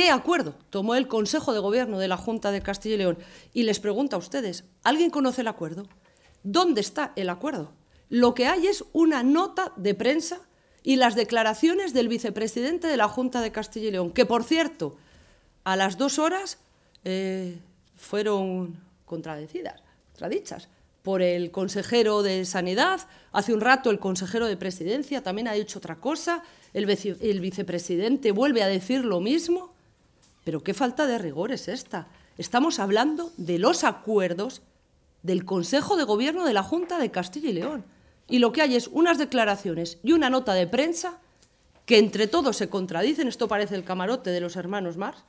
¿Qué acuerdo tomó el Consejo de Gobierno de la Junta de Castilla y León? Y les pregunta a ustedes, ¿alguien conoce el acuerdo? ¿Dónde está el acuerdo? Lo que hay es una nota de prensa y las declaraciones del vicepresidente de la Junta de Castilla y León, que por cierto, a las dos horas eh, fueron contradecidas, contradichas, por el consejero de Sanidad, hace un rato el consejero de Presidencia también ha dicho otra cosa, el vicepresidente vuelve a decir lo mismo. Pero qué falta de rigor es esta. Estamos hablando de los acuerdos del Consejo de Gobierno de la Junta de Castilla y León. Y lo que hay es unas declaraciones y una nota de prensa que entre todos se contradicen. Esto parece el camarote de los hermanos Marx